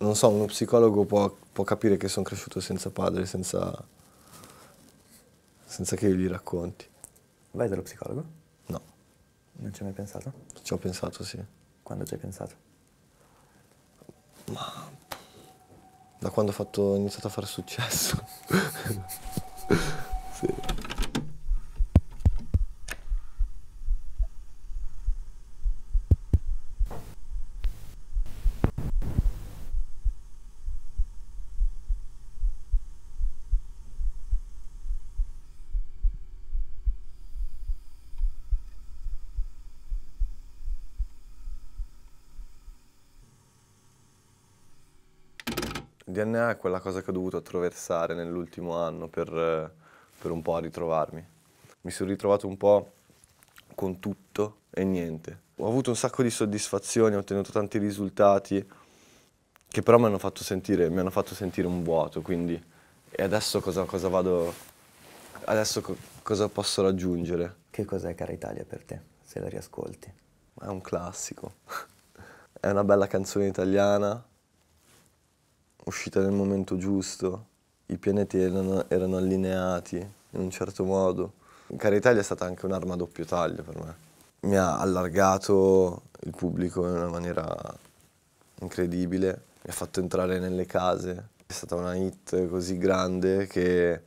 non so, uno psicologo può, può capire che sono cresciuto senza padre, senza, senza che io gli racconti. Vai dallo psicologo? No. Non ci hai mai pensato? Ci ho pensato, sì. Quando ci hai pensato? Ma... Da quando ho, fatto, ho iniziato a fare successo. DNA è quella cosa che ho dovuto attraversare nell'ultimo anno per, per un po' ritrovarmi. Mi sono ritrovato un po' con tutto e niente. Ho avuto un sacco di soddisfazioni, ho ottenuto tanti risultati che però mi hanno fatto sentire, hanno fatto sentire un vuoto, quindi e adesso cosa, cosa vado, adesso co cosa posso raggiungere? Che cos'è Cara Italia per te, se la riascolti? È un classico, è una bella canzone italiana, uscita nel momento giusto, i pianeti erano, erano allineati in un certo modo. Cara Italia è stata anche un'arma a doppio taglio per me. Mi ha allargato il pubblico in una maniera incredibile, mi ha fatto entrare nelle case. È stata una hit così grande che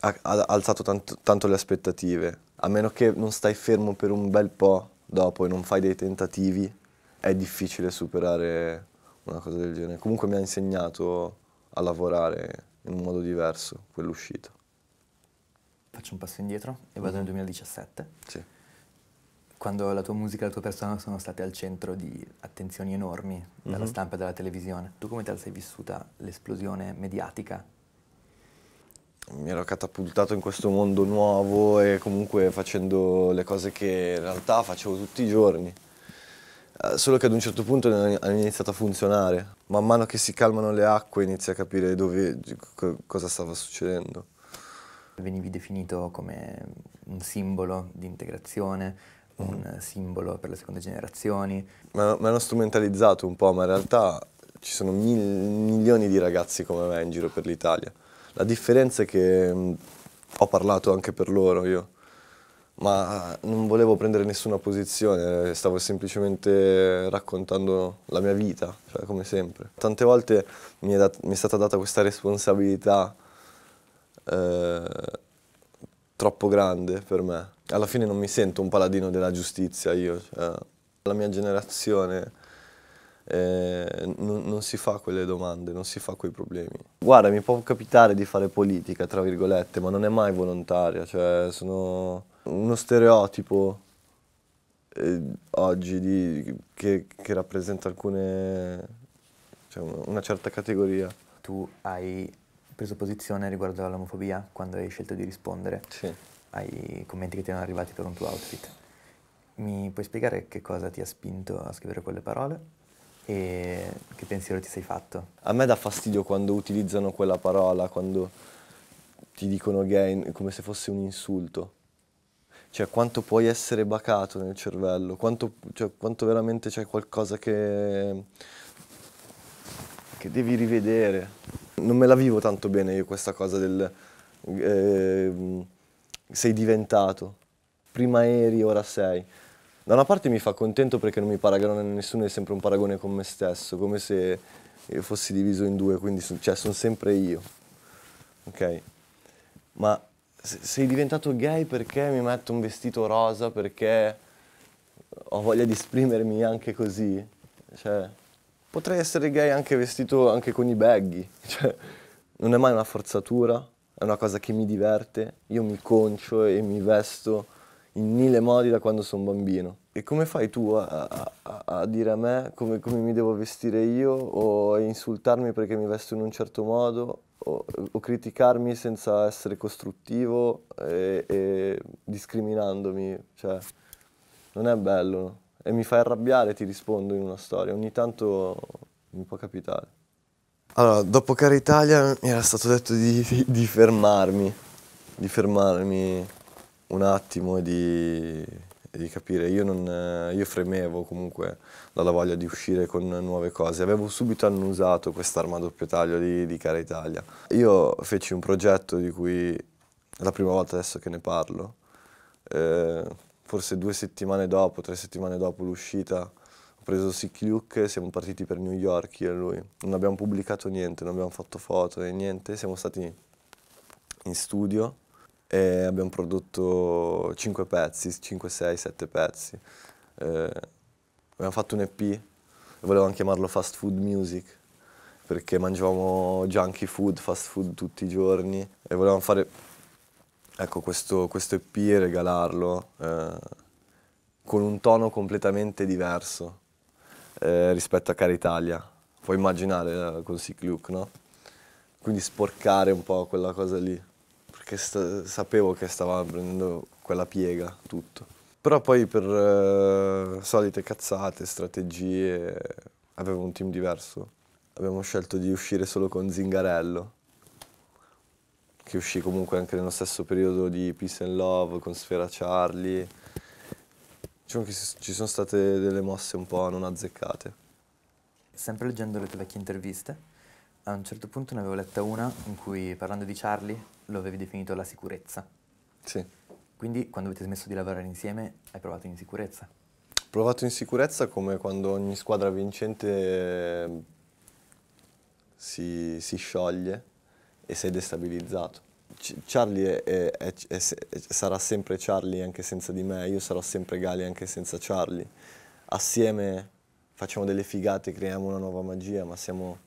ha, ha alzato tanto, tanto le aspettative. A meno che non stai fermo per un bel po' dopo e non fai dei tentativi, è difficile superare una cosa del genere. Comunque mi ha insegnato a lavorare in un modo diverso quell'uscita. Faccio un passo indietro e vado mm. nel 2017. Sì. Quando la tua musica e la tua persona sono state al centro di attenzioni enormi dalla mm -hmm. stampa e dalla televisione, tu come te la sei vissuta l'esplosione mediatica mi ero catapultato in questo mondo nuovo e comunque facendo le cose che in realtà facevo tutti i giorni. Eh, solo che ad un certo punto hanno iniziato a funzionare. Man mano che si calmano le acque inizia a capire dove, cosa stava succedendo. Venivi definito come un simbolo di integrazione, mm. un simbolo per le seconde generazioni. Mi hanno strumentalizzato un po', ma in realtà ci sono mil, milioni di ragazzi come me in giro per l'Italia. La differenza è che mh, mm, ho parlato anche per loro io ma non volevo prendere nessuna posizione, stavo semplicemente raccontando la mia vita, cioè come sempre. Tante volte mi è, dat- mi è stata data questa responsabilità eh, troppo grande per me. Alla fine non mi sento un paladino della giustizia io, cioè, la mia generazione eh, non, non, si fa quelle domande, non si fa quei problemi. Guarda, mi può capitare di fare politica, tra virgolette, ma non è mai volontaria, cioè sono uno stereotipo eh, oggi di, che, che, rappresenta alcune, cioè una certa categoria. Tu hai preso posizione riguardo all'omofobia quando hai scelto di rispondere sì. ai commenti che ti erano arrivati per un tuo outfit. Mi puoi spiegare che cosa ti ha spinto a scrivere quelle parole? E che pensiero ti sei fatto? A me dà fastidio quando utilizzano quella parola, quando ti dicono gay come se fosse un insulto cioè quanto puoi essere bacato nel cervello, quanto, cioè, quanto veramente c'è qualcosa che, che, devi rivedere. Non me la vivo tanto bene io questa cosa del eh, sei diventato, prima eri, ora sei. Da una parte mi fa contento perché non mi paragono a nessuno, è sempre un paragone con me stesso, come se io eh, fossi diviso in due, quindi cioè, sono sempre io. Ok? Ma sei diventato gay perché mi metto un vestito rosa, perché ho voglia di esprimermi anche così. Cioè, potrei essere gay anche vestito anche con i baggy. Cioè, non è mai una forzatura, è una cosa che mi diverte. Io mi concio e mi vesto in mille modi da quando sono bambino. E come fai tu a, a, a dire a me come, come mi devo vestire io o a insultarmi perché mi vesto in un certo modo o, o criticarmi senza essere costruttivo e, e discriminandomi, cioè, non è bello. E mi fai arrabbiare, ti rispondo in una storia, ogni tanto mi può capitare. Allora, dopo Cara Italia mi era stato detto di, di, di fermarmi, di fermarmi un attimo e di di capire. Io, non, io fremevo comunque dalla voglia di uscire con nuove cose. Avevo subito annusato quest'arma a doppio taglio di, di Cara Italia. Io feci un progetto di cui è la prima volta adesso che ne parlo. Eh, forse due settimane dopo, tre settimane dopo l'uscita, ho preso Sick Luke siamo partiti per New York io e lui. Non abbiamo pubblicato niente, non abbiamo fatto foto né niente, siamo stati in studio e abbiamo prodotto 5 pezzi, 5, 6, 7 pezzi. Eh, abbiamo fatto un EP, volevamo chiamarlo Fast Food Music perché mangiavamo junkie food, fast food tutti i giorni e volevamo fare ecco, questo, questo EP e regalarlo eh, con un tono completamente diverso eh, rispetto a Cara Italia. Puoi immaginare eh, con Sick Luke, no? Quindi sporcare un po' quella cosa lì perché sapevo che stava prendendo quella piega, tutto. Però poi per eh, solite cazzate, strategie, avevo un team diverso. Abbiamo scelto di uscire solo con Zingarello, che uscì comunque anche nello stesso periodo di Peace and Love, con Sfera Charlie. Diciamo che ci sono state delle mosse un po' non azzeccate. Sempre leggendo le tue vecchie interviste, a un certo punto ne avevo letta una in cui, parlando di Charlie, lo avevi definito la sicurezza. Sì. Quindi quando avete smesso di lavorare insieme hai provato in sicurezza? Provato in sicurezza come quando ogni squadra vincente ehm, si, si scioglie e sei destabilizzato. Charlie è, è, è, sarà sempre Charlie anche senza di me, io sarò sempre Gali anche senza Charlie. Assieme facciamo delle figate, creiamo una nuova magia, ma siamo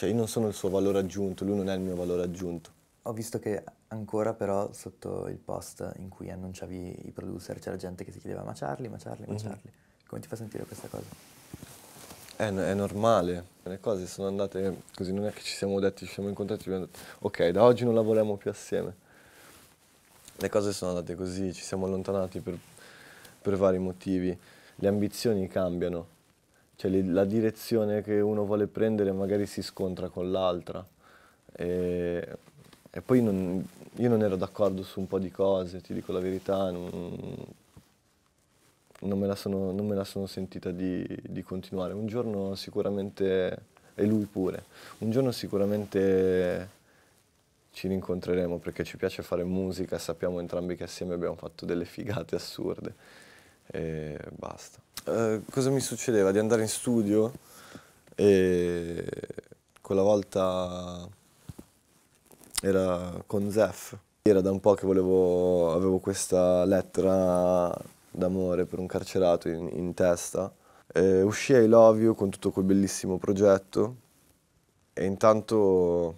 cioè io non sono il suo valore aggiunto, lui non è il mio valore aggiunto. Ho visto che ancora però sotto il post in cui annunciavi i producer c'era gente che si chiedeva ma Charlie, ma Charlie, ma mhm. Charlie. Mm -hmm. Come ti fa sentire questa cosa? È, è, normale, le cose sono andate così, non è che ci siamo detti, ci siamo incontrati e abbiamo detto ok, da oggi non lavoriamo più assieme. Le cose sono andate così, ci siamo allontanati per, per vari motivi, le ambizioni cambiano cioè la direzione che uno vuole prendere magari si scontra con l'altra. E, e, poi non, io non ero d'accordo su un po' di cose, ti dico la verità, non, non, me, la sono, non me, la sono, sentita di, di, continuare. Un giorno sicuramente, e lui pure, un giorno sicuramente ci rincontreremo perché ci piace fare musica, sappiamo entrambi che assieme abbiamo fatto delle figate assurde e basta. Eh, cosa mi succedeva? Di andare in studio e quella volta era con Zef. Era da un po' che volevo, avevo questa lettera d'amore per un carcerato in, in testa. E uscì a I con tutto quel bellissimo progetto e intanto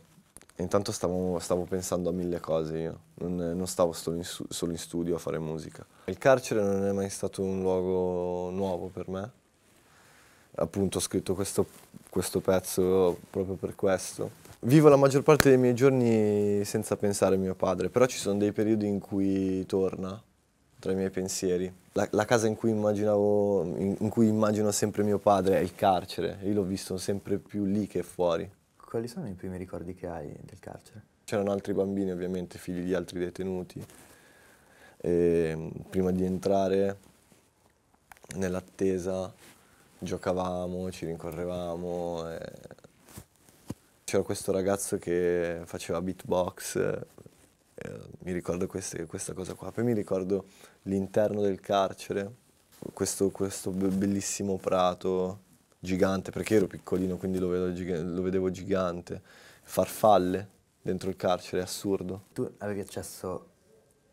Intanto stavo, stavo, pensando a mille cose io, non, non stavo solo in, solo in, studio a fare musica. Il carcere non è mai stato un luogo nuovo per me. Appunto ho scritto questo, questo pezzo proprio per questo. Vivo la maggior parte dei miei giorni senza pensare a mio padre, però ci sono dei periodi in cui torna tra i miei pensieri. La, la casa in cui, in, in cui immagino sempre mio padre è il carcere, io l'ho visto sempre più lì che fuori. Quali sono i primi ricordi che hai del carcere? C'erano altri bambini, ovviamente, figli di altri detenuti. E, ehm, prima di entrare, nell'attesa, giocavamo, ci rincorrevamo. E... Eh. C'era questo ragazzo che faceva beatbox, eh, mi ricordo queste, questa cosa qua. Poi mi ricordo l'interno del carcere, questo, questo bellissimo prato gigante, perché ero piccolino, quindi lo, lo vedevo gigante. Farfalle dentro il carcere, assurdo. Tu avevi accesso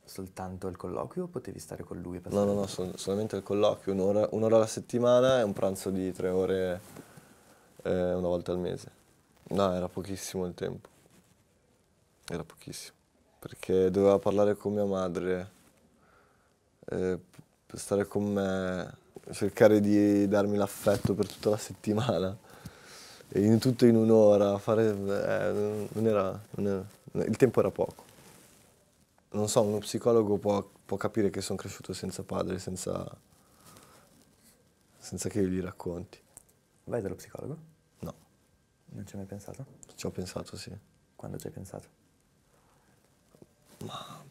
soltanto al colloquio o potevi stare con lui? No, no, no, sol solamente al colloquio, un'ora, un alla settimana e un pranzo di tre ore eh, una volta al mese. No, era pochissimo il tempo, era pochissimo, perché doveva parlare con mia madre, eh, stare con me cercare di darmi l'affetto per tutta la settimana. E in tutto in un'ora, fare, eh, non era, non era, il tempo era poco. Non so, uno psicologo può, può capire che sono cresciuto senza padre, senza, senza che io gli racconti. Vai dallo psicologo? No. Non ci hai mai pensato? Ci ho pensato, sì. Quando ci hai pensato? Ma...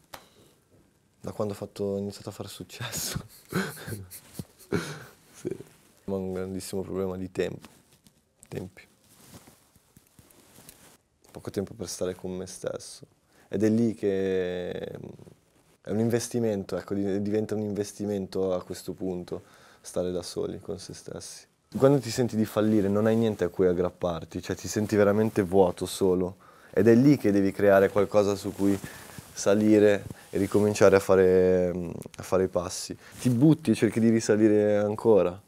Da quando ho, fatto, ho iniziato a fare successo. sì. Ma un grandissimo problema di tempo, tempi. Poco tempo per stare con me stesso. Ed è lì che è un investimento, ecco, diventa un investimento a questo punto, stare da soli con se stessi. Quando ti senti di fallire non hai niente a cui aggrapparti, cioè ti senti veramente vuoto solo ed è lì che devi creare qualcosa su cui salire e ricominciare a fare, a fare i passi. Ti butti e cerchi di risalire ancora,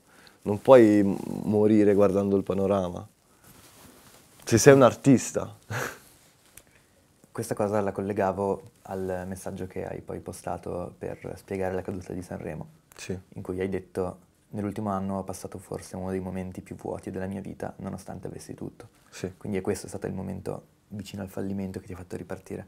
non puoi morire guardando il panorama. Se sei un artista. Questa cosa la collegavo al messaggio che hai poi postato per spiegare la caduta di Sanremo, sì. in cui hai detto nell'ultimo anno ho passato forse uno dei momenti più vuoti della mia vita, nonostante avessi tutto. Sì. Quindi è questo è stato il momento vicino al fallimento che ti ha fatto ripartire.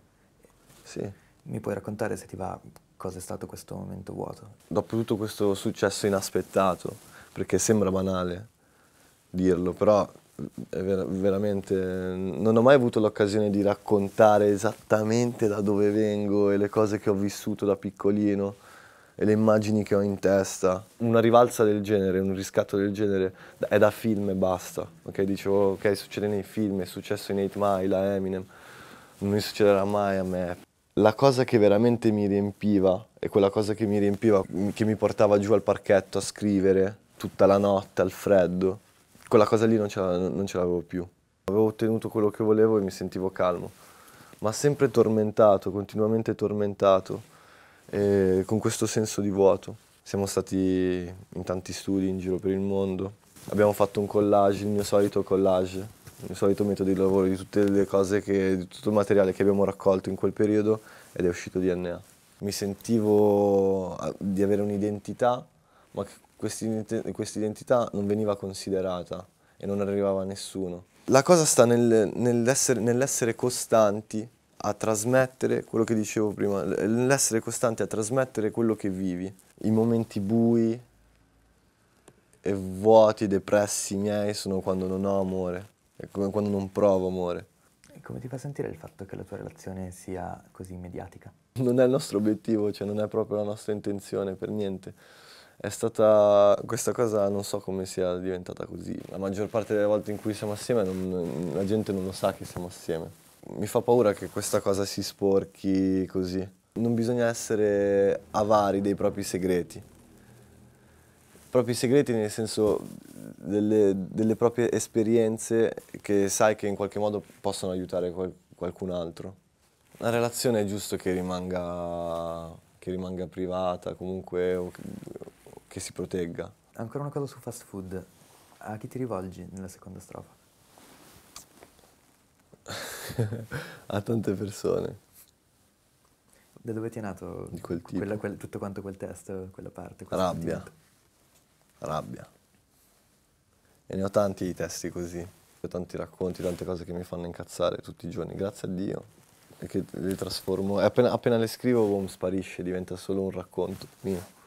Sì. Mi puoi raccontare se ti va cosa è stato questo momento vuoto? Dopo tutto questo successo inaspettato, perché sembra banale dirlo, però eh, ver veramente non ho mai avuto l'occasione di raccontare esattamente da dove vengo e le cose che ho vissuto da piccolino e le immagini che ho in testa. Una rivalsa del genere, un riscatto del genere è da film e basta. Ok, Dicevo, ok, succede nei film, è successo in 8 Mile, a Eminem, non mi succederà mai a me la cosa che veramente mi riempiva e quella cosa che mi riempiva, mm, che mi portava giù al parchetto a scrivere tutta la notte al freddo, quella cosa lì non ce, non ce l'avevo più. Avevo ottenuto quello che volevo e mi sentivo calmo, ma sempre tormentato, continuamente tormentato, eh, con questo senso di vuoto. Siamo stati in tanti studi in giro per il mondo, abbiamo fatto un collage, il mio solito collage, il solito metodo di lavoro di tutte le cose, che, di tutto il materiale che abbiamo raccolto in quel periodo ed è uscito DNA. Mi sentivo ah, di avere un'identità, ma questa identità non veniva considerata e non arrivava a nessuno. La cosa sta nel, nell'essere, nell'essere costanti a trasmettere quello che dicevo prima, l'essere costante a trasmettere quello che vivi, i momenti bui e vuoti, depressi miei sono quando non ho amore. È come quando non provo amore. E come ti fa sentire il fatto che la tua relazione sia così mediatica? Non è il nostro obiettivo, cioè non è proprio la nostra intenzione per niente. È stata questa cosa, non so come sia diventata così. La maggior parte delle volte in cui siamo assieme non, la gente non lo sa che siamo assieme. Mi fa paura che questa cosa si sporchi così. Non bisogna essere avari dei propri segreti propri segreti nel senso delle, delle, proprie esperienze che sai che in qualche modo possono aiutare qual, qualcun altro. La relazione è giusto che rimanga, che rimanga privata comunque o che, che si protegga. Ancora una cosa su fast food. A chi ti rivolgi nella seconda strofa? a tante persone. Da dove ti è nato quel quella, quel, tutto quanto quel testo, quella parte? Quella Rabbia. Rabbia. E ne ho tanti di testi così. Ho tanti racconti, tante cose che mi fanno incazzare tutti i giorni, grazie a Dio. E che le trasformo. Appena, appena, le scrivo, boom, sparisce, diventa solo un racconto mio.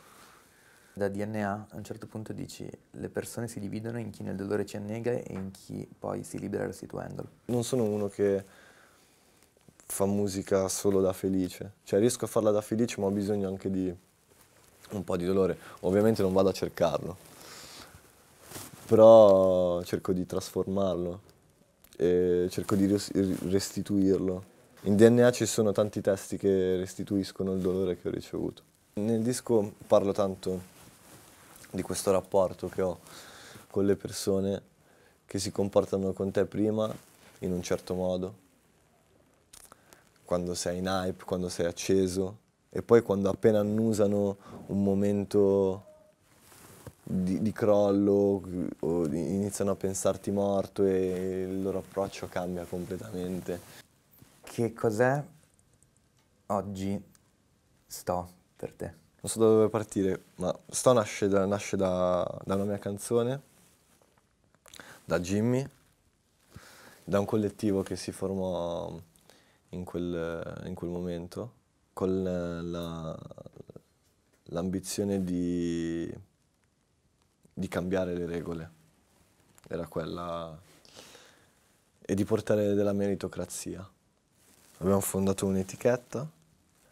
Da DNA a un certo punto dici le persone si dividono in chi nel dolore ci annega e in chi poi si libera restituendolo. Non sono uno che fa musica solo da felice, cioè riesco a farla da felice ma ho bisogno anche di un po' di dolore. Ovviamente non vado a cercarlo, però cerco di trasformarlo e cerco di restituirlo. In DNA ci sono tanti testi che restituiscono il dolore che ho ricevuto. Nel disco parlo tanto di questo rapporto che ho con le persone che si comportano con te prima in un certo modo, quando sei in hype, quando sei acceso e poi quando appena annusano un momento di, di crollo o iniziano a pensarti morto e il loro approccio cambia completamente. Che cos'è oggi Sto per te? Non so da dove partire, ma Sto nasce da, nasce da, da una mia canzone, da Jimmy, da un collettivo che si formò in quel, in quel momento con l'ambizione di di cambiare le regole, era quella, e di portare della meritocrazia. Abbiamo fondato un'etichetta,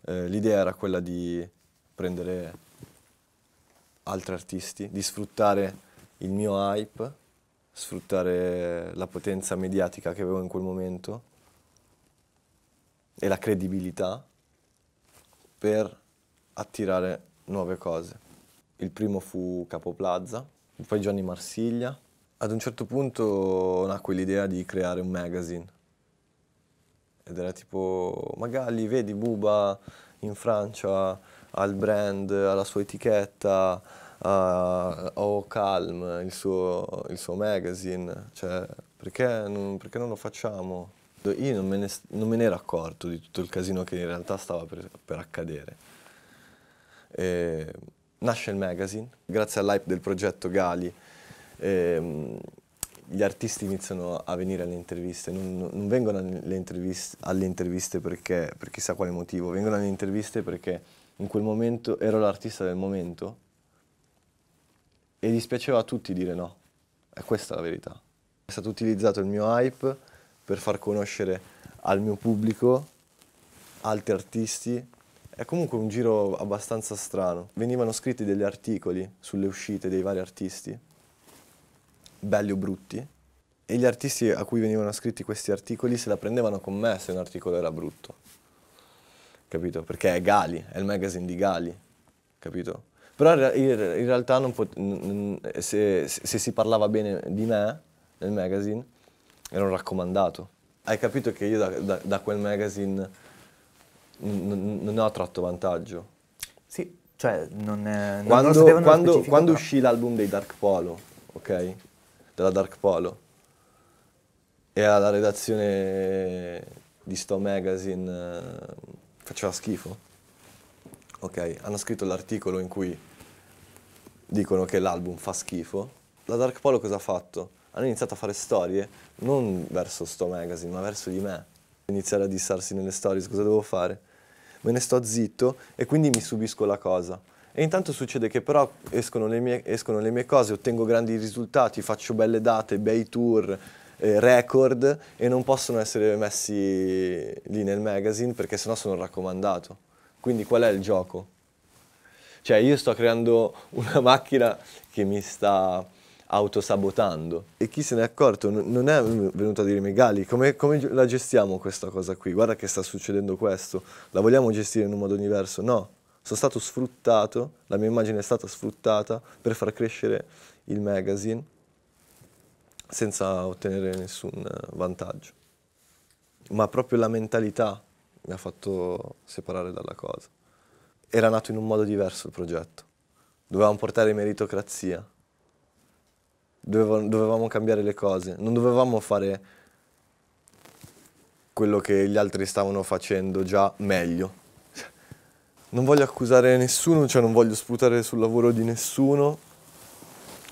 eh, l'idea era quella di prendere altri artisti, di sfruttare il mio hype, sfruttare la potenza mediatica che avevo in quel momento e la credibilità per attirare nuove cose. Il primo fu Capo Plaza, poi Gianni Marsiglia. Ad un certo punto nacque l'idea di creare un magazine. Ed era tipo, magari vedi Buba in Francia, ha il brand, ha la sua etichetta, ha oh, Calm, il suo, il suo magazine. Cioè, perché non, perché non lo facciamo? Io non me, ne, non me, ne, ero accorto di tutto il casino che in realtà stava per, per accadere. E nasce il magazine, grazie all'hype del progetto Gali ehm, gli artisti iniziano a venire alle interviste, non, non vengono alle interviste, alle interviste perché, per chissà quale motivo, vengono alle interviste perché in quel momento ero l'artista del momento e dispiaceva a tutti dire no, è questa la verità. È stato utilizzato il mio hype per far conoscere al mio pubblico altri artisti è comunque un giro abbastanza strano. Venivano scritti degli articoli sulle uscite dei vari artisti, belli o brutti, e gli artisti a cui venivano scritti questi articoli se la prendevano con me se un articolo era brutto. Capito? Perché è Gali, è il magazine di Gali, capito? Però in realtà se, se si parlava bene di me nel magazine, ero un raccomandato. Hai capito che io da, da, da quel magazine n- non ha tratto vantaggio. Sì, cioè non, è, quando, non lo quando, quando uscì l'album dei Dark Polo, ok? Della Dark Polo. e alla redazione di Sto Magazine, eh, faceva schifo. Ok, hanno scritto l'articolo in cui dicono che l'album fa schifo. La Dark Polo cosa ha fatto? Hanno iniziato a fare storie non verso Sto Magazine, ma verso di me Iniziare a dissarsi nelle stories, cosa devo fare? Me ne sto zitto e quindi mi subisco la cosa. E intanto succede che però escono le mie, escono le mie cose, ottengo grandi risultati, faccio belle date, bei tour, eh, record e non possono essere messi lì nel magazine perché sennò sono raccomandato. Quindi qual è il gioco? Cioè io sto creando una macchina che mi sta autosabotando. E chi se n'è accorto non è venuto a dire Megali, come, come la gestiamo questa cosa qui? Guarda che sta succedendo questo, la vogliamo gestire in un modo diverso? No, sono stato sfruttato, la mia immagine è stata sfruttata per far crescere il magazine senza ottenere nessun vantaggio. Ma proprio la mentalità mi ha fatto separare dalla cosa. Era nato in un modo diverso il progetto. Dovevamo portare meritocrazia, dovevamo, dovevamo cambiare le cose, non dovevamo fare quello che gli altri stavano facendo già meglio. Non voglio accusare nessuno, cioè non voglio sputare sul lavoro di nessuno,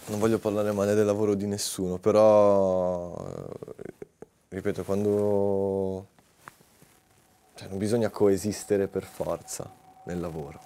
non voglio parlare male del lavoro di nessuno, però, eh, ripeto, quando... Cioè, non bisogna coesistere per forza nel lavoro.